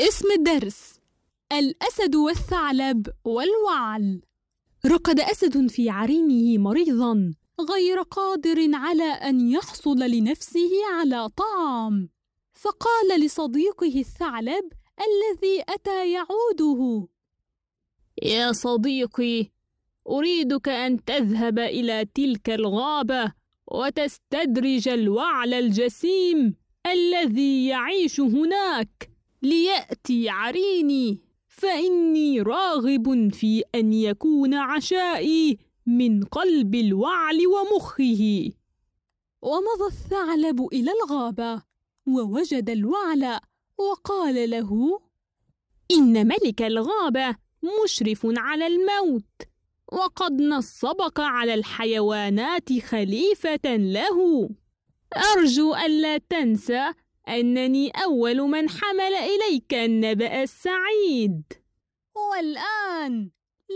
اسم الدرس الأسد والثعلب والوعل رقد أسد في عرينه مريضا غير قادر على أن يحصل لنفسه على طعام فقال لصديقه الثعلب الذي أتى يعوده يا صديقي أريدك أن تذهب إلى تلك الغابة وتستدرج الوعل الجسيم الذي يعيش هناك ليأتي عريني فإني راغب في أن يكون عشائي من قلب الوعل ومخه ومضى الثعلب إلى الغابة ووجد الوعل وقال له إن ملك الغابة مشرف على الموت وقد نصبك على الحيوانات خليفة له أرجو ألا تنسى أنني أول من حمل إليك النبأ السعيد والآن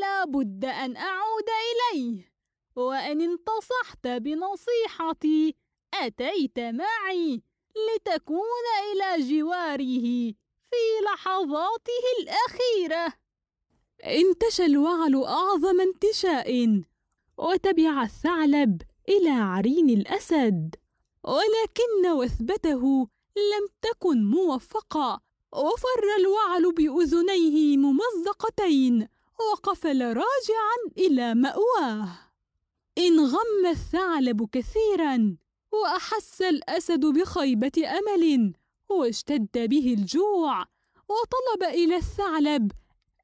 لا بد أن أعود إليه وأن انتصحت بنصيحتي أتيت معي لتكون إلى جواره في لحظاته الأخيرة انتشى الوعل أعظم انتشاء وتبع الثعلب إلى عرين الأسد ولكن وثبته لم تكن موفقة وفر الوعل بأذنيه ممزقتين وقفل راجعا إلى مأواه انغم الثعلب كثيرا وأحس الأسد بخيبة أمل واشتد به الجوع وطلب إلى الثعلب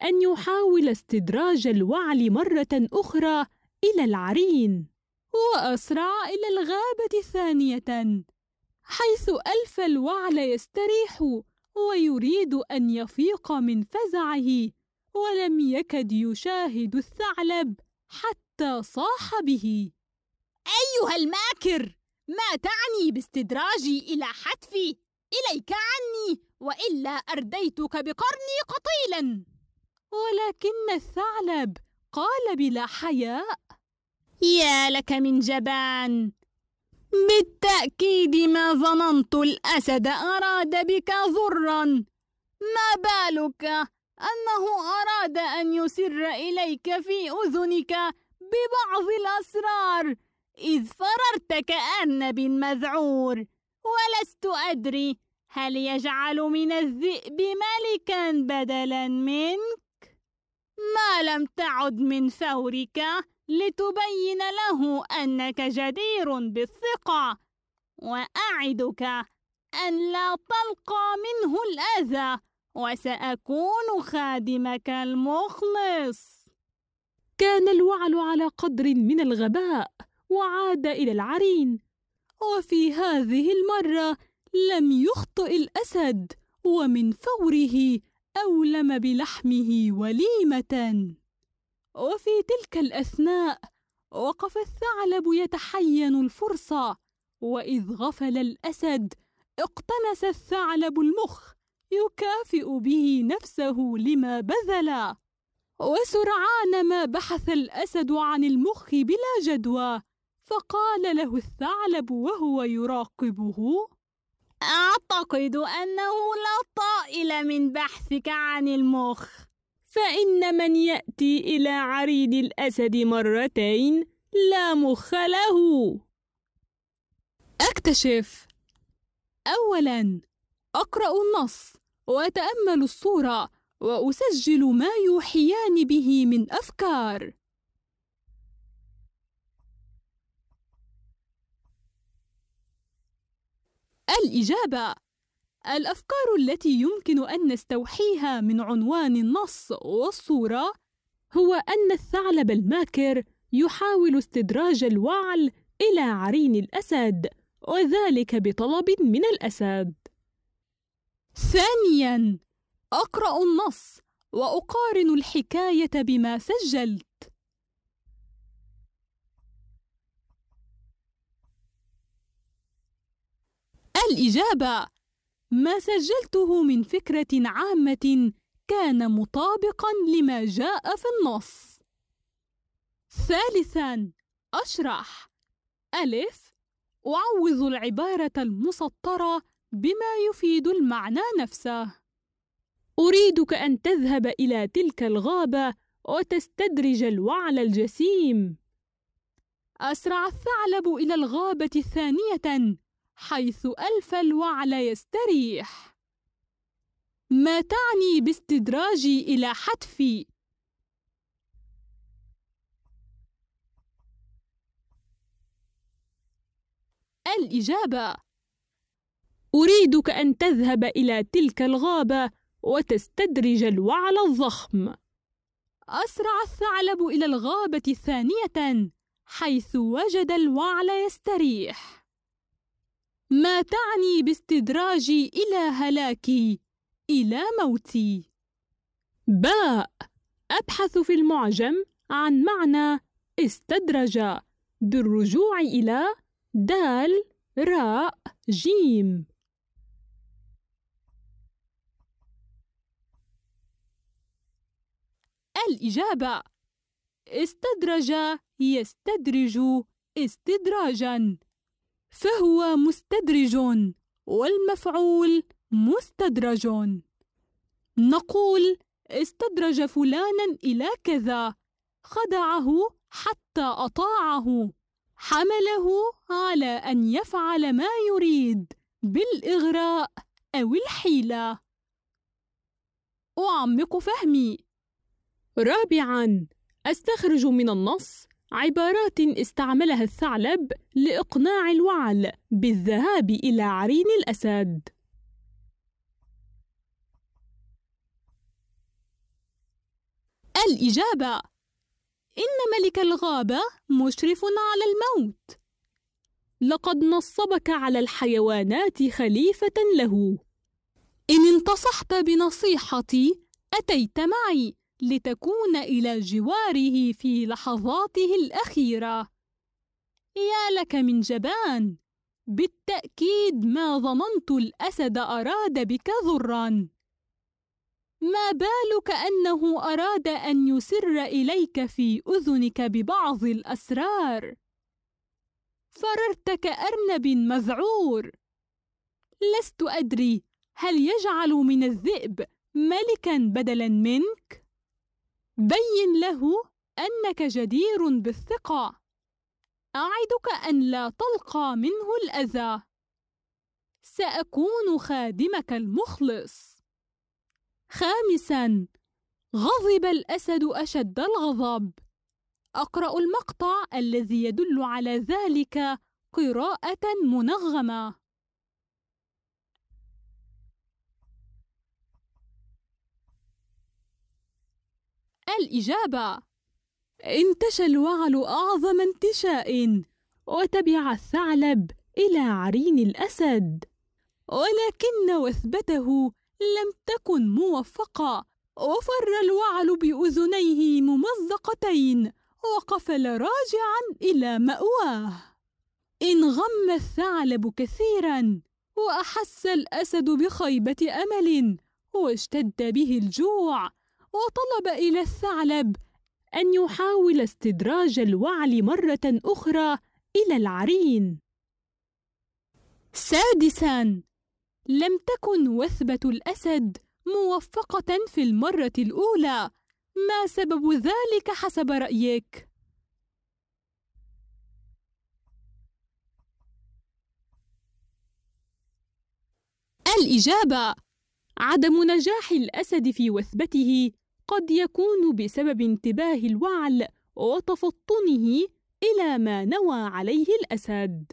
أن يحاول استدراج الوعل مرة أخرى إلى العرين وأسرع إلى الغابة ثانية حيث ألف الوعل يستريح ويريد أن يفيق من فزعه ولم يكد يشاهد الثعلب حتى صاح به أيها الماكر ما تعني باستدراجي إلى حتفي إليك عني وإلا أرديتك بقرني قطيلا ولكن الثعلب قال بلا حياء يا لك من جبان بالتأكيد ما ظننت الأسد أراد بك ضرا ما بالك أنه أراد أن يسر إليك في أذنك ببعض الأسرار إذ فررت كأرنب مذعور ولست أدري هل يجعل من الذئب ملكا بدلا منك ما لم تعد من فورك لتبين له أنك جدير بالثقة وأعدك أن لا تلقى منه الأذى وسأكون خادمك المخلص كان الوعل على قدر من الغباء وعاد إلى العرين وفي هذه المرة لم يخطئ الأسد ومن فوره أولم بلحمه وليمة وفي تلك الأثناء وقف الثعلب يتحين الفرصة وإذ غفل الأسد اقتنس الثعلب المخ يكافئ به نفسه لما بذل وسرعان ما بحث الأسد عن المخ بلا جدوى فقال له الثعلب وهو يراقبه أعتقد أنه لا طائل من بحثك عن المخ فإن من يأتي إلى عريض الأسد مرتين لا مخ له أكتشف أولا أقرأ النص وأتأمل الصورة وأسجل ما يوحيان به من أفكار الإجابة الأفكار التي يمكن أن نستوحيها من عنوان النص والصورة هو أن الثعلب الماكر يحاول استدراج الوعل إلى عرين الأسد وذلك بطلب من الأسد. ثانياً أقرأ النص وأقارن الحكاية بما سجلت الإجابة ما سجلته من فكرة عامة كان مطابقا لما جاء في النص ثالثا أشرح ألف أعوض العبارة المسطرة بما يفيد المعنى نفسه أريدك أن تذهب إلى تلك الغابة وتستدرج الوعل الجسيم أسرع الثعلب إلى الغابة ثانية حيث ألف الوعل يستريح ما تعني باستدراجي إلى حتفي الإجابة أريدك أن تذهب إلى تلك الغابة وتستدرج الوعل الضخم أسرع الثعلب إلى الغابة ثانية حيث وجد الوعل يستريح ما تعني باستدراجي إلى هلاكي إلى موتي باء أبحث في المعجم عن معنى استدرج بالرجوع إلى دال راء جيم الإجابة استدرج يستدرج استدراجاً فهو مستدرج والمفعول مستدرج نقول استدرج فلانا إلى كذا خدعه حتى أطاعه حمله على أن يفعل ما يريد بالإغراء أو الحيلة أعمق فهمي رابعاً استخرج من النص عبارات استعملها الثعلب لإقناع الوعل بالذهاب إلى عرين الأسد الإجابة إن ملك الغابة مشرف على الموت لقد نصبك على الحيوانات خليفة له إن انتصحت بنصيحتي أتيت معي لتكون إلى جواره في لحظاته الأخيرة يا لك من جبان بالتأكيد ما ظننت الأسد أراد بك ضرًا ما بالك أنه أراد أن يسر إليك في أذنك ببعض الأسرار فررت كأرنب مذعور لست أدري هل يجعل من الذئب ملكا بدلا منك؟ بين له أنك جدير بالثقة أعدك أن لا تلقى منه الأذى سأكون خادمك المخلص خامسا غضب الأسد أشد الغضب أقرأ المقطع الذي يدل على ذلك قراءة منغمة الإجابة انتشى الوعل أعظم انتشاء وتبع الثعلب إلى عرين الأسد ولكن وثبته لم تكن موفقة وفر الوعل بأذنيه ممزقتين وقفل راجعا إلى مأواه انغم الثعلب كثيرا وأحس الأسد بخيبة أمل واشتد به الجوع وطلب إلى الثعلب أن يحاول استدراج الوعل مرة أخرى إلى العرين. سادساً: لم تكن وثبة الأسد موفقة في المرة الأولى، ما سبب ذلك حسب رأيك؟ الإجابة: عدم نجاح الأسد في وثبته قد يكون بسبب انتباه الوعل وتفطنه إلى ما نوى عليه الأسد.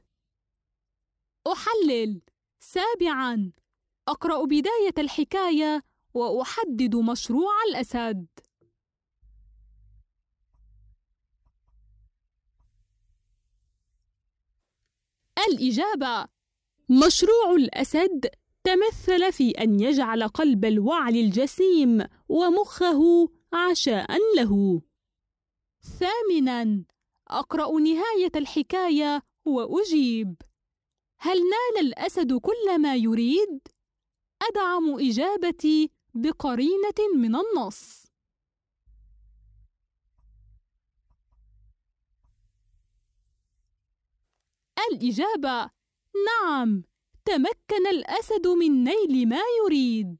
أحلل سابعاً أقرأ بداية الحكاية وأحدد مشروع الأسد. الإجابة مشروع الأسد تمثل في أن يجعل قلب الوعل الجسيم ومخه عشاء له. ثامناً: أقرأ نهاية الحكاية وأجيب: هل نال الأسد كل ما يريد؟ أدعم إجابتي بقرينة من النص. الإجابة نعم تمكن الأسد من نيل ما يريد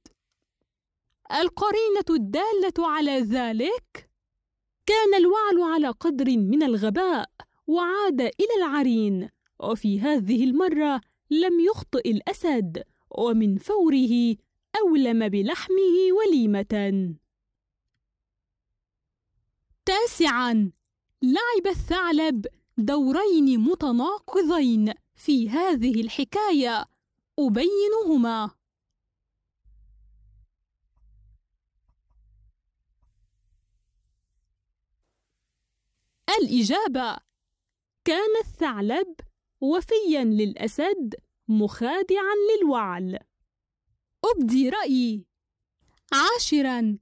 القرينة الدالة على ذلك كان الوعل على قدر من الغباء وعاد إلى العرين وفي هذه المرة لم يخطئ الأسد ومن فوره أولم بلحمه وليمة تاسعا لعب الثعلب دورين متناقضين في هذه الحكايه أبينهما الإجابة كان الثعلب وفيا للأسد مخادعا للوعل أبدي رأيي عاشرا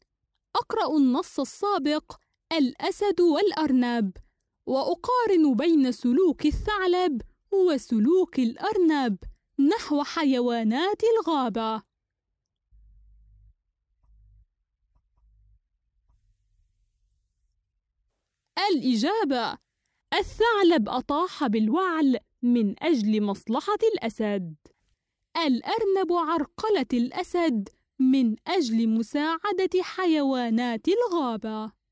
أقرأ النص السابق الأسد والأرنب وأقارن بين سلوك الثعلب وسلوك الأرنب نحو حيوانات الغابة الإجابة الثعلب أطاح بالوعل من أجل مصلحة الأسد الأرنب عرقلة الأسد من أجل مساعدة حيوانات الغابة